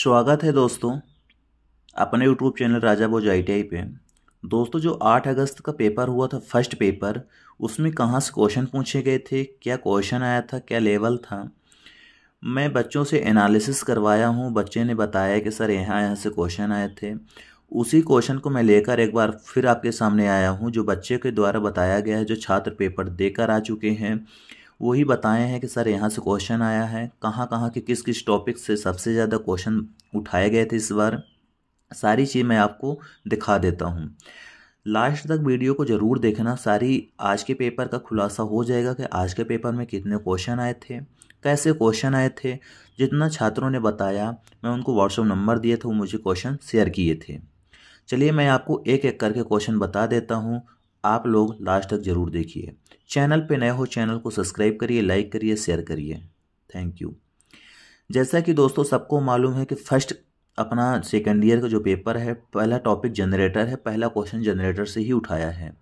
स्वागत है दोस्तों अपने यूट्यूब चैनल राजा बोज आई पे दोस्तों जो 8 अगस्त का पेपर हुआ था फर्स्ट पेपर उसमें कहाँ से क्वेश्चन पूछे गए थे क्या क्वेश्चन आया था क्या लेवल था मैं बच्चों से एनालिसिस करवाया हूँ बच्चे ने बताया कि सर यहाँ यहाँ से क्वेश्चन आए थे उसी क्वेश्चन को मैं लेकर एक बार फिर आपके सामने आया हूँ जो बच्चे के द्वारा बताया गया है जो छात्र पेपर देकर आ चुके हैं वही बताए हैं कि सर यहाँ से क्वेश्चन आया है कहाँ कहाँ के किस किस टॉपिक से सबसे ज़्यादा क्वेश्चन उठाए गए थे इस बार सारी चीज़ मैं आपको दिखा देता हूँ लास्ट तक वीडियो को ज़रूर देखना सारी आज के पेपर का खुलासा हो जाएगा कि आज के पेपर में कितने क्वेश्चन आए थे कैसे क्वेश्चन आए थे जितना छात्रों ने बताया मैं उनको व्हाट्सअप नंबर दिए थे वो मुझे क्वेश्चन शेयर किए थे चलिए मैं आपको एक एक करके क्वेश्चन बता देता हूँ आप लोग लास्ट तक ज़रूर देखिए चैनल पे नए हो चैनल को सब्सक्राइब करिए लाइक करिए शेयर करिए थैंक यू जैसा कि दोस्तों सबको मालूम है कि फर्स्ट अपना सेकेंड ईयर का जो पेपर है पहला टॉपिक जनरेटर है पहला क्वेश्चन जनरेटर से ही उठाया है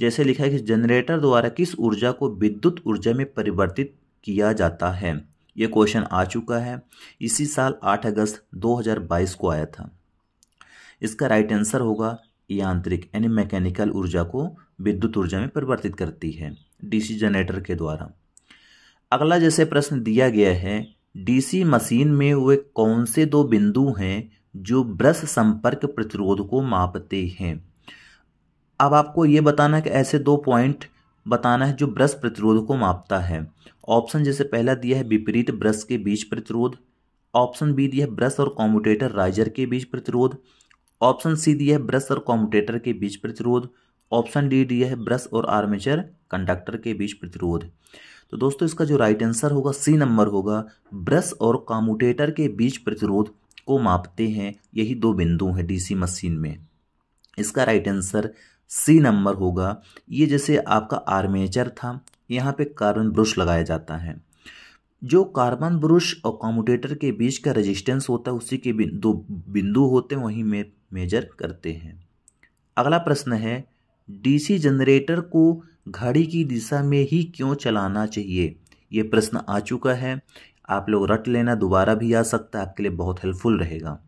जैसे लिखा है कि जनरेटर द्वारा किस ऊर्जा को विद्युत ऊर्जा में परिवर्तित किया जाता है ये क्वेश्चन आ चुका है इसी साल 8 अगस्त 2022 को आया था इसका राइट आंसर होगा यांत्रिक यानी मैकेनिकल ऊर्जा को विद्युत ऊर्जा में परिवर्तित करती है डीसी जनरेटर के द्वारा अगला जैसे प्रश्न दिया गया है डीसी मशीन में वे कौन से दो बिंदु हैं जो ब्रश संपर्क प्रतिरोध को मापते हैं अब आपको ये बताना है कि ऐसे दो पॉइंट बताना है जो ब्रश प्रतिरोध को मापता है ऑप्शन जैसे पहला दिया है विपरीत ब्रश के बीच प्रतिरोध ऑप्शन बी दिया है ब्रश और कॉम्यूटेटर राइजर के बीच प्रतिरोध ऑप्शन सी दिया है ब्रश और कॉम्यूटेटर के बीच प्रतिरोध ऑप्शन डी दिया है ब्रश और आर्मेचर कंडक्टर के बीच प्रतिरोध तो दोस्तों इसका जो राइट आंसर होगा सी नंबर होगा ब्रश और कॉम्यूटेटर के बीच प्रतिरोध को मापते हैं यही दो बिंदु हैं डीसी मशीन में इसका राइट आंसर सी नंबर होगा ये जैसे आपका आर्मेचर था यहाँ पे कार्बन ब्रश लगाया जाता है जो कार्बन ब्रुश और कॉम्यूटेटर के बीच का रेजिस्टेंस होता है उसी के दो बिंदु होते हैं वहीं में मेजर करते हैं अगला प्रश्न है डीसी जनरेटर को घड़ी की दिशा में ही क्यों चलाना चाहिए ये प्रश्न आ चुका है आप लोग रट लेना दोबारा भी आ सकता है आपके लिए बहुत हेल्पफुल रहेगा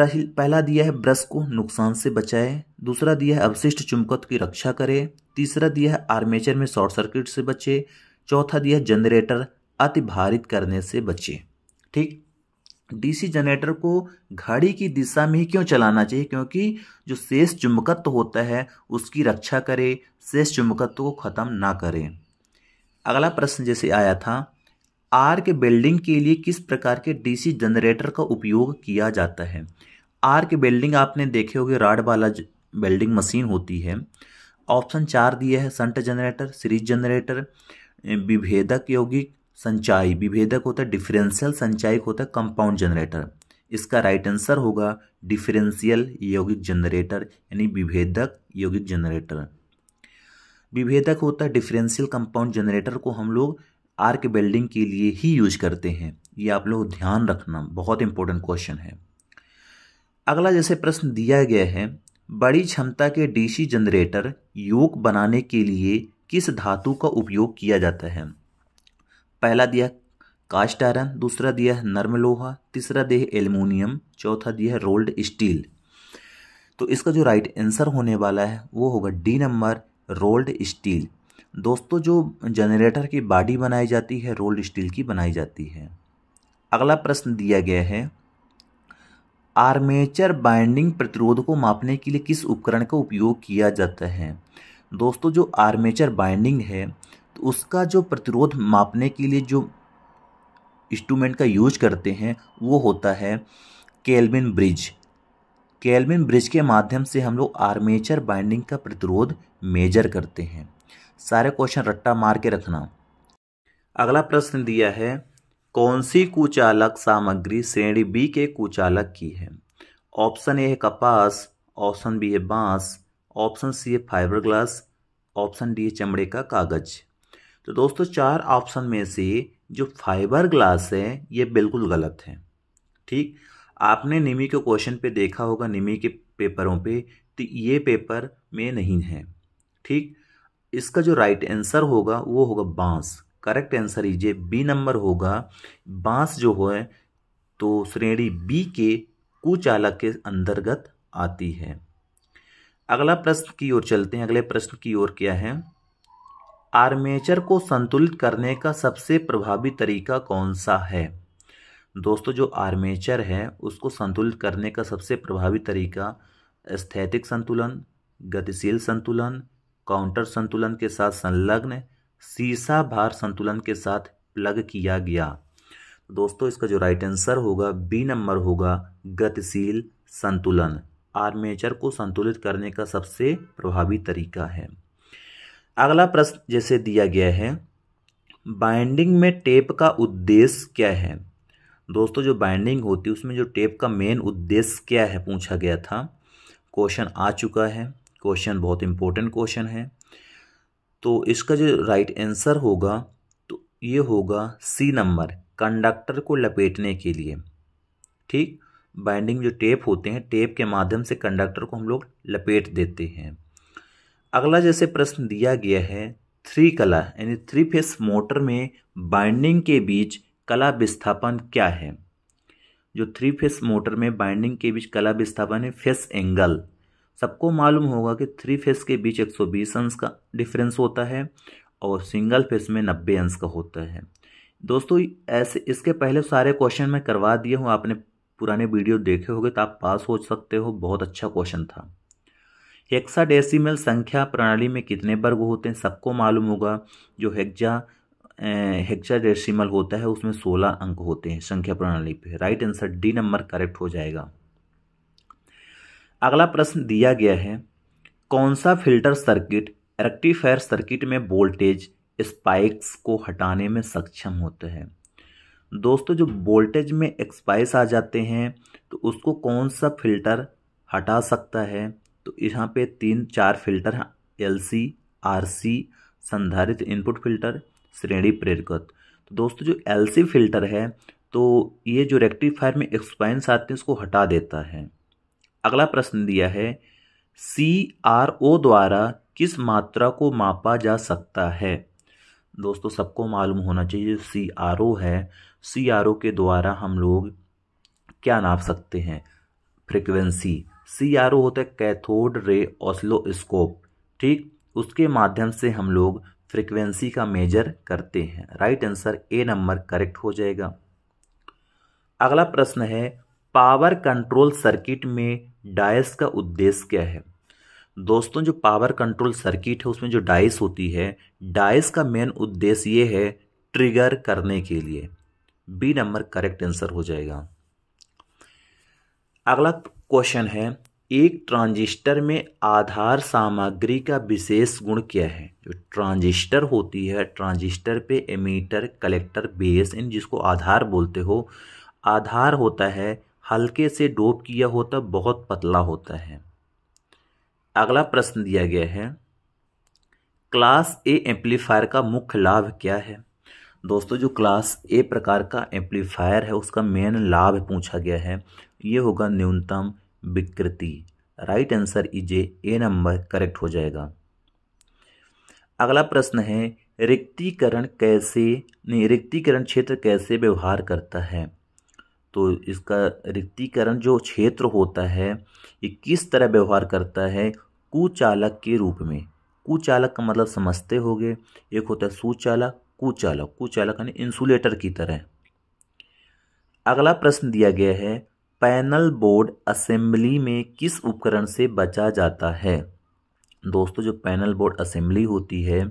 पहला दिया है ब्रश को नुकसान से बचाए दूसरा दिया है अवशिष्ट चुंबकत्व की रक्षा करे तीसरा दिया है आर्मेचर में शॉर्ट सर्किट से बचे चौथा दिया है जनरेटर अतिभारित करने से बचें ठीक डीसी जनरेटर को घड़ी की दिशा में ही क्यों चलाना चाहिए क्योंकि जो शेष चुंबकत्व होता है उसकी रक्षा करे शेष चुंबकत्व को ख़त्म ना करें अगला प्रश्न जैसे आया था आर के बिल्डिंग के लिए किस प्रकार के डीसी जनरेटर का उपयोग किया जाता है आर के बिल्डिंग आपने देखे होंगे राड वाला बिल्डिंग मशीन होती है ऑप्शन चार दिए है संट जनरेटर सीरीज जनरेटर विभेदक यौगिक संचाई विभेदक होता है डिफरेंशियल संचायक होता है कंपाउंड जनरेटर इसका राइट आंसर होगा डिफरेंशियल यौगिक जनरेटर यानी विभेदक यौगिक जनरेटर विभेदक होता है डिफरेंशियल कंपाउंड जनरेटर को हम लोग आर्क वेल्डिंग के लिए ही यूज करते हैं ये आप लोग ध्यान रखना बहुत इंपॉर्टेंट क्वेश्चन है अगला जैसे प्रश्न दिया गया है बड़ी क्षमता के डीसी जनरेटर योग बनाने के लिए किस धातु का उपयोग किया जाता है पहला दिया कास्ट आयरन दूसरा दिया है नर्म लोहा तीसरा दिया है एल्यूमिनियम चौथा दिया है रोल्ड स्टील तो इसका जो राइट आंसर होने वाला है वो होगा डी नंबर रोल्ड स्टील दोस्तों जो जनरेटर की बॉडी बनाई जाती है रोल्ड स्टील की बनाई जाती है अगला प्रश्न दिया गया है आर्मेचर बाइंडिंग प्रतिरोध को मापने के लिए किस उपकरण का उपयोग किया जाता है दोस्तों जो आर्मेचर बाइंडिंग है तो उसका जो प्रतिरोध मापने के लिए जो इंस्ट्रूमेंट का यूज करते हैं वो होता है केल्विन ब्रिज केल्विन ब्रिज के माध्यम से हम लोग आर्मेचर बाइंडिंग का प्रतिरोध मेजर करते हैं सारे क्वेश्चन रट्टा मार के रखना अगला प्रश्न दिया है कौन सी कुचालक सामग्री श्रेणी बी के कुचालक की है ऑप्शन ए है कपास ऑप्शन बी है बांस ऑप्शन सी है फाइबर ग्लास ऑप्शन डी है चमड़े का कागज़ तो दोस्तों चार ऑप्शन में से जो फाइबर ग्लास है ये बिल्कुल गलत है ठीक आपने निमी के क्वेश्चन पे देखा होगा निमी के पेपरों पे तो ये पेपर में नहीं है ठीक इसका जो राइट आंसर होगा वो होगा बांस करेक्ट आंसर ये बी नंबर होगा बांस जो है तो श्रेणी बी के कुचालक के अंतर्गत आती है अगला प्रश्न की ओर चलते हैं अगले प्रश्न की ओर क्या है आर्मेचर को संतुलित करने का सबसे प्रभावी तरीका कौन सा है दोस्तों जो आर्मेचर है उसको संतुलित करने का सबसे प्रभावी तरीका स्थैतिक संतुलन गतिशील संतुलन काउंटर संतुलन के साथ संलग्न सीसा भार संतुलन के साथ प्लग किया गया दोस्तों इसका जो राइट आंसर होगा बी नंबर होगा गतिशील संतुलन आर्मेचर को संतुलित करने का सबसे प्रभावी तरीका है अगला प्रश्न जैसे दिया गया है बाइंडिंग में टेप का उद्देश्य क्या है दोस्तों जो बाइंडिंग होती है उसमें जो टेप का मेन उद्देश्य क्या है पूछा गया था क्वेश्चन आ चुका है क्वेश्चन बहुत इंपॉर्टेंट क्वेश्चन है तो इसका जो राइट आंसर होगा तो ये होगा सी नंबर कंडक्टर को लपेटने के लिए ठीक बाइंडिंग जो टेप होते हैं टेप के माध्यम से कंडक्टर को हम लोग लपेट देते हैं अगला जैसे प्रश्न दिया गया है थ्री कला यानी थ्री फेस मोटर में बाइंडिंग के बीच कला विस्थापन क्या है जो थ्री फेस मोटर में बाइंडिंग के बीच कला विस्थापन है फेस एंगल सबको मालूम होगा कि थ्री फेस के बीच 120 अंश का डिफरेंस होता है और सिंगल फेस में 90 अंश का होता है दोस्तों ऐसे इसके पहले सारे क्वेश्चन मैं करवा दिए हूँ आपने पुराने वीडियो देखे होंगे तो आप पास हो सकते हो बहुत अच्छा क्वेश्चन था हेक्साडेसिमल संख्या प्रणाली में कितने वर्ग होते हैं सबको मालूम होगा जो हेक्जा हेक्साडेसिमल होता है उसमें सोलह अंक होते हैं संख्या प्रणाली पे right answer D number correct हो जाएगा अगला प्रश्न दिया गया है कौन सा फिल्टर सर्किट रेक्टिफायर सर्किट में वोल्टेज स्पाइक्स को हटाने में सक्षम होता है दोस्तों जो वोल्टेज में एक्सपाइस आ जाते हैं तो उसको कौन सा फिल्टर हटा सकता है तो यहाँ पे तीन चार फिल्टर हैं एल सी आर सी संधारित इनपुट फिल्टर श्रेणी प्रेरकत तो दोस्तों जो एल सी फिल्टर है तो ये जो रेक्टिफायर में एक्सपाइंस आते हैं उसको हटा देता है अगला प्रश्न दिया है सी आर ओ द्वारा किस मात्रा को मापा जा सकता है दोस्तों सबको मालूम होना चाहिए सी आर ओ है सी आर ओ के द्वारा हम लोग क्या नाप सकते हैं फ्रिक्वेंसी सी आर ओ होता है कैथोड रे ऑसलोस्कोप ठीक उसके माध्यम से हम लोग फ्रिक्वेंसी का मेजर करते हैं right answer A number correct हो जाएगा अगला प्रश्न है पावर कंट्रोल सर्किट में डायस का उद्देश्य क्या है दोस्तों जो पावर कंट्रोल सर्किट है उसमें जो डाइस होती है डाइस का मेन उद्देश्य ये है ट्रिगर करने के लिए बी नंबर करेक्ट आंसर हो जाएगा अगला क्वेश्चन है एक ट्रांजिस्टर में आधार सामग्री का विशेष गुण क्या है जो ट्रांजिस्टर होती है ट्रांजिस्टर पे एमीटर कलेक्टर बेस इन जिसको आधार बोलते हो आधार होता है हल्के से डोप किया होता बहुत पतला होता है अगला प्रश्न दिया गया है क्लास ए एम्पलीफायर का मुख्य लाभ क्या है दोस्तों जो क्लास ए प्रकार का एम्पलीफायर है उसका मेन लाभ पूछा गया है ये होगा न्यूनतम विकृति right answer is A number correct हो जाएगा अगला प्रश्न है रिक्तिकरण कैसे नहीं रिक्तिकरण क्षेत्र कैसे व्यवहार करता है तो इसका रिक्तिकरण जो क्षेत्र होता है ये किस तरह व्यवहार करता है कुचालक के रूप में कुचालक का मतलब समझते होगे एक होता है सुचालक कुचालक कुचालक यानी इंसुलेटर की तरह अगला प्रश्न दिया गया है पैनल बोर्ड असेंबली में किस उपकरण से बचा जाता है दोस्तों जो पैनल बोर्ड असेंबली होती है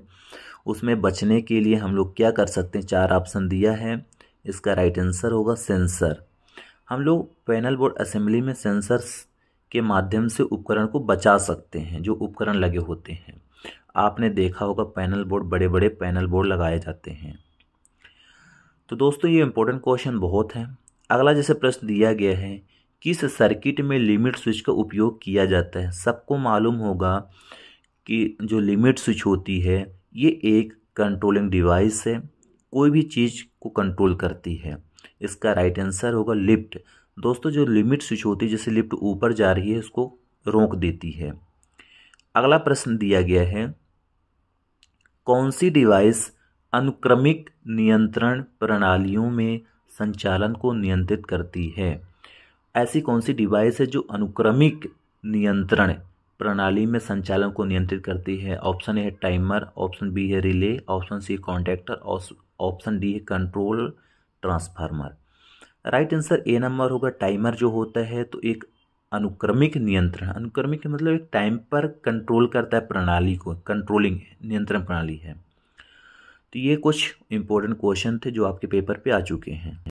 उसमें बचने के लिए हम लोग क्या कर सकते हैं चार ऑप्शन दिया है इसका राइट आंसर होगा सेंसर हम लोग पैनल बोर्ड असेंबली में सेंसर्स के माध्यम से उपकरण को बचा सकते हैं जो उपकरण लगे होते हैं आपने देखा होगा पैनल बोर्ड बड़े बड़े पैनल बोर्ड लगाए जाते हैं तो दोस्तों ये इंपॉर्टेंट क्वेश्चन बहुत है अगला जैसे प्रश्न दिया गया है किस सर्किट में लिमिट स्विच का उपयोग किया जाता है सबको मालूम होगा कि जो लिमिट स्विच होती है ये एक कंट्रोलिंग डिवाइस है कोई भी चीज़ को कंट्रोल करती है इसका राइट आंसर होगा लिफ्ट दोस्तों जो लिमिट स्विच होती है जैसे लिफ्ट ऊपर जा रही है उसको रोक देती है अगला प्रश्न दिया गया है कौन सी डिवाइस अनुक्रमिक नियंत्रण प्रणालियों में संचालन को नियंत्रित करती है ऐसी कौन सी डिवाइस है जो अनुक्रमिक नियंत्रण प्रणाली में संचालन को नियंत्रित करती है ऑप्शन ए है टाइमर ऑप्शन बी है relay option C contactor option D है control transformer right answer A number होगा टाइमर जो होता है तो एक अनुक्रमिक नियंत्रण अनुक्रमिक मतलब एक टाइम पर कंट्रोल करता है प्रणाली को कंट्रोलिंग नियंत्रण प्रणाली है तो ये कुछ इम्पोर्टेंट क्वेश्चन थे जो आपके पेपर पे आ चुके हैं